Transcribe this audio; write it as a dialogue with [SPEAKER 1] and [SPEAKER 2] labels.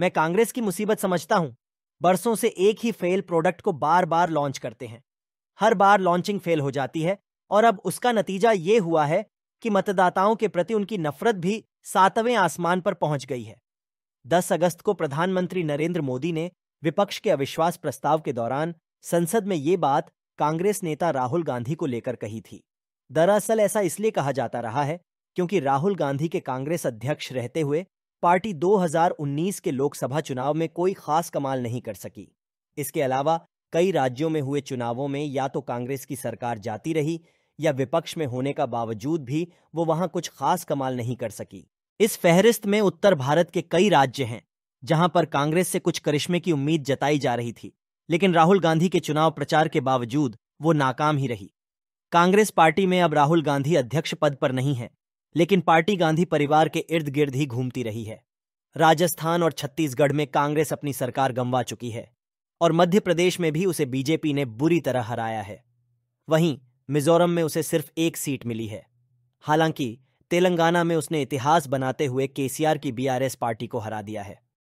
[SPEAKER 1] मैं कांग्रेस की मुसीबत समझता हूं बरसों से एक ही फेल प्रोडक्ट को बार बार लॉन्च करते हैं हर बार लॉन्चिंग फेल हो जाती है और अब उसका नतीजा ये हुआ है कि मतदाताओं के प्रति उनकी नफरत भी सातवें आसमान पर पहुंच गई है दस अगस्त को प्रधानमंत्री नरेंद्र मोदी ने विपक्ष के अविश्वास प्रस्ताव के दौरान संसद में ये बात कांग्रेस नेता राहुल गांधी को लेकर कही थी दरअसल ऐसा इसलिए कहा जाता रहा है क्योंकि राहुल गांधी के कांग्रेस अध्यक्ष रहते हुए पार्टी 2019 के लोकसभा चुनाव में कोई खास कमाल नहीं कर सकी इसके अलावा कई राज्यों में हुए चुनावों में या तो कांग्रेस की सरकार जाती रही या विपक्ष में होने का बावजूद भी वो वहां कुछ खास कमाल नहीं कर सकी इस फहरिस्त में उत्तर भारत के कई राज्य हैं जहां पर कांग्रेस से कुछ करिश्मे की उम्मीद जताई जा रही थी लेकिन राहुल गांधी के चुनाव प्रचार के बावजूद वो नाकाम ही रही कांग्रेस पार्टी में अब राहुल गांधी अध्यक्ष पद पर नहीं है लेकिन पार्टी गांधी परिवार के इर्द गिर्द ही घूमती रही है राजस्थान और छत्तीसगढ़ में कांग्रेस अपनी सरकार गंवा चुकी है और मध्य प्रदेश में भी उसे बीजेपी ने बुरी तरह हराया है वहीं मिजोरम में उसे सिर्फ एक सीट मिली है हालांकि तेलंगाना में उसने इतिहास बनाते हुए केसीआर की बीआरएस पार्टी को हरा दिया है